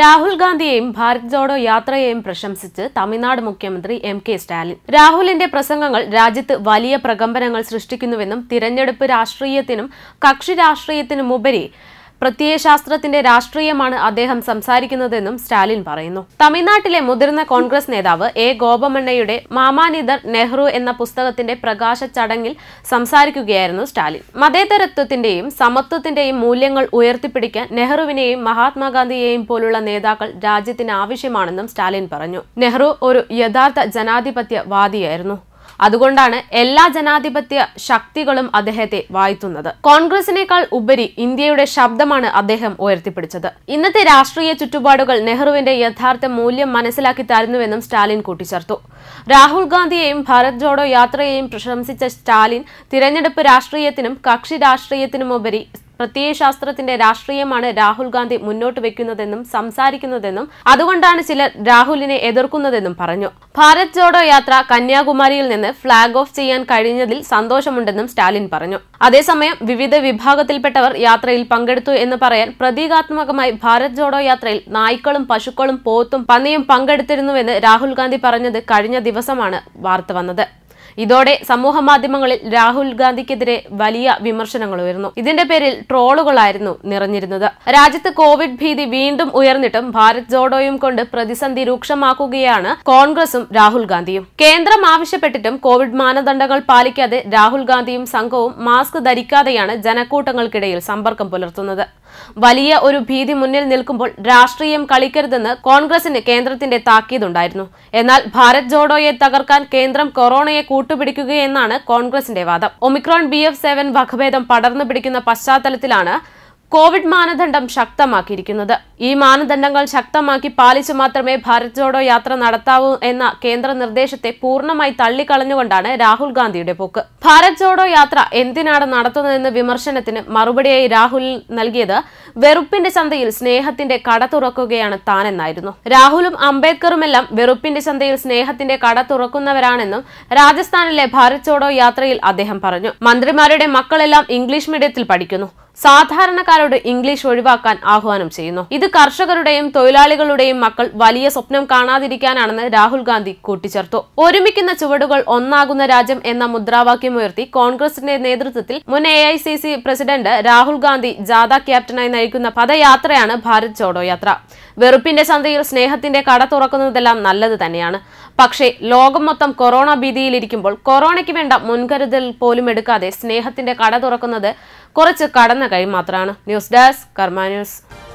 രാഹുൽ ഗാന്ധിയെയും ഭാരത് ജോഡോ യാത്രയെയും പ്രശംസിച്ച് തമിഴ്നാട് മുഖ്യമന്ത്രി M K Stalin രാഹുലിന്റെ പ്രസംഗങ്ങൾ രാജ്യത്ത് വലിയ പ്രകമ്പനങ്ങൾ സൃഷ്ടിക്കുന്നുവെന്നും തിരഞ്ഞെടുപ്പ് രാഷ്ട്രീയത്തിനും കക്ഷി രാഷ്ട്രീയത്തിനുമുപരി പ്രത്യയശാസ്ത്രത്തിന്റെ രാഷ്ട്രീയമാണ് അദ്ദേഹം സംസാരിക്കുന്നതെന്നും സ്റ്റാലിൻ പറയുന്നു തമിഴ്നാട്ടിലെ മുതിർന്ന കോൺഗ്രസ് നേതാവ് എ ഗോപമണ്ണയുടെ മാമാനിതർ നെഹ്റു എന്ന പുസ്തകത്തിന്റെ പ്രകാശ ചടങ്ങിൽ സംസാരിക്കുകയായിരുന്നു സ്റ്റാലിൻ മതേതരത്വത്തിന്റെയും സമത്വത്തിന്റെയും മൂല്യങ്ങൾ ഉയർത്തിപ്പിടിക്കാൻ നെഹ്റുവിനെയും മഹാത്മാഗാന്ധിയെയും പോലുള്ള നേതാക്കൾ രാജ്യത്തിന് ആവശ്യമാണെന്നും സ്റ്റാലിൻ പറഞ്ഞു നെഹ്റു ഒരു യഥാർത്ഥ ജനാധിപത്യവാദിയായിരുന്നു അതുകൊണ്ടാണ് എല്ലാ ജനാധിപത്യ ശക്തികളും അദ്ദേഹത്തെ വാഴ്ത്തുന്നത് കോൺഗ്രസിനേക്കാൾ ഉപരി ഇന്ത്യയുടെ ശബ്ദമാണ് അദ്ദേഹം ഉയർത്തിപ്പിടിച്ചത് ഇന്നത്തെ രാഷ്ട്രീയ ചുറ്റുപാടുകൾ നെഹ്റുവിന്റെ യഥാർത്ഥ മൂല്യം മനസ്സിലാക്കി തരുന്നുവെന്നും സ്റ്റാലിൻ കൂട്ടിച്ചേർത്തു രാഹുൽ ഗാന്ധിയെയും ഭാരത് ജോഡോ യാത്രയെയും പ്രശംസിച്ച സ്റ്റാലിൻ തിരഞ്ഞെടുപ്പ് രാഷ്ട്രീയത്തിനും കക്ഷി രാഷ്ട്രീയത്തിനുമുപരി പ്രത്യയശാസ്ത്രത്തിന്റെ രാഷ്ട്രീയമാണ് രാഹുൽ ഗാന്ധി മുന്നോട്ട് വെക്കുന്നതെന്നും സംസാരിക്കുന്നതെന്നും അതുകൊണ്ടാണ് ചിലർ രാഹുലിനെ എതിർക്കുന്നതെന്നും പറഞ്ഞു ഭാരത് ജോഡോ യാത്ര കന്യാകുമാരിയിൽ നിന്ന് ഫ്ളാഗ് ഓഫ് ചെയ്യാൻ കഴിഞ്ഞതിൽ സന്തോഷമുണ്ടെന്നും സ്റ്റാലിൻ പറഞ്ഞു അതേസമയം വിവിധ വിഭാഗത്തിൽപ്പെട്ടവർ യാത്രയിൽ പങ്കെടുത്തു എന്ന് പറയാൻ പ്രതീകാത്മകമായി ഭാരത് ജോഡോ യാത്രയിൽ നായ്ക്കളും പശുക്കളും പോത്തും പന്നിയും പങ്കെടുത്തിരുന്നുവെന്ന് രാഹുൽ ഗാന്ധി പറഞ്ഞത് കഴിഞ്ഞ ദിവസമാണ് വാർത്ത വന്നത് ഇതോടെ സമൂഹ മാധ്യമങ്ങളിൽ രാഹുൽ ഗാന്ധിക്കെതിരെ വലിയ വിമർശനങ്ങൾ ഉയർന്നു ഇതിന്റെ പേരിൽ ട്രോളുകളായിരുന്നു നിറഞ്ഞിരുന്നത് രാജ്യത്ത് കോവിഡ് ഭീതി വീണ്ടും ഉയർന്നിട്ടും ഭാരത് ജോഡോയും കൊണ്ട് പ്രതിസന്ധി രൂക്ഷമാക്കുകയാണ് കോൺഗ്രസും രാഹുൽ ഗാന്ധിയും കേന്ദ്രം ആവശ്യപ്പെട്ടിട്ടും കോവിഡ് മാനദണ്ഡങ്ങൾ പാലിക്കാതെ രാഹുൽ ഗാന്ധിയും സംഘവും മാസ്ക് ധരിക്കാതെയാണ് ജനക്കൂട്ടങ്ങൾക്കിടയിൽ സമ്പർക്കം പുലർത്തുന്നത് വലിയ ഒരു ഭീതി മുന്നിൽ നിൽക്കുമ്പോൾ രാഷ്ട്രീയം കളിക്കരുതെന്ന് കോൺഗ്രസിന് കേന്ദ്രത്തിന്റെ താക്കീതുണ്ടായിരുന്നു എന്നാൽ ഭാരത് ജോഡോയെ തകർക്കാൻ കേന്ദ്രം കൊറോണയെ കൂട്ടുപിടിക്കുകയെന്നാണ് കോൺഗ്രസിന്റെ വാദം ഒമിക്രോൺ ബി എഫ് സെവൻ വകഭേദം പടർന്നു പിടിക്കുന്ന പശ്ചാത്തലത്തിലാണ് കോവിഡ് മാനദണ്ഡം ശക്തമാക്കിയിരിക്കുന്നത് ഈ മാനദണ്ഡങ്ങൾ ശക്തമാക്കി പാലിച്ചു മാത്രമേ ഭാരത് ജോഡോ യാത്ര നടത്താവൂ എന്ന കേന്ദ്ര നിർദ്ദേശത്തെ പൂർണ്ണമായി തള്ളിക്കളഞ്ഞുകൊണ്ടാണ് രാഹുൽ ഗാന്ധിയുടെ പോക്ക് ഭാരത് ജോഡോ യാത്ര എന്തിനാണ് നടത്തുന്നതെന്ന വിമർശനത്തിന് മറുപടിയായി രാഹുൽ നൽകിയത് വെറുപ്പിന്റെ ചന്തയിൽ സ്നേഹത്തിന്റെ കട തുറക്കുകയാണ് താനെന്നായിരുന്നു രാഹുലും അംബേദ്കറുമെല്ലാം വെറുപ്പിന്റെ ചന്തയിൽ സ്നേഹത്തിന്റെ കട തുറക്കുന്നവരാണെന്നും രാജസ്ഥാനിലെ ഭാരത് ജോഡോ യാത്രയിൽ അദ്ദേഹം പറഞ്ഞു മന്ത്രിമാരുടെ മക്കളെല്ലാം ഇംഗ്ലീഷ് മീഡിയത്തിൽ പഠിക്കുന്നു സാധാരണക്കാരോട് ഇംഗ്ലീഷ് ഒഴിവാക്കാൻ ആഹ്വാനം ചെയ്യുന്നു ഇത് കർഷകരുടെയും തൊഴിലാളികളുടെയും മക്കൾ വലിയ സ്വപ്നം കാണാതിരിക്കാനാണെന്ന് രാഹുൽ ഗാന്ധി കൂട്ടിച്ചേർത്തു ഒരുമിക്കുന്ന ചുവടുകൾ ഒന്നാകുന്ന രാജ്യം എന്ന മുദ്രാവാക്യം ഉയർത്തി കോൺഗ്രസിന്റെ നേതൃത്വത്തിൽ മുൻ A I C C president Rahul Gandhi ജാഥ ക്യാപ്റ്റനായി നയിക്കുന്ന പദയാത്രയാണ് ഭാരത് ചോഡോ യാത്ര വെറുപ്പിന്റെ ചന്തയിൽ സ്നേഹത്തിന്റെ കട തുറക്കുന്നതെല്ലാം നല്ലത് തന്നെയാണ് പക്ഷേ ലോകം മൊത്തം കൊറോണ ഭീതിയിലിരിക്കുമ്പോൾ കൊറോണയ്ക്ക് വേണ്ട മുൻകരുതൽ പോലും എടുക്കാതെ സ്നേഹത്തിന്റെ കട തുറക്കുന്നത് കുറച്ച് കടന്ന കൈ മാത്രമാണ് ന്യൂസ് ഡെസ്ക് കർമ്മ ന്യൂസ്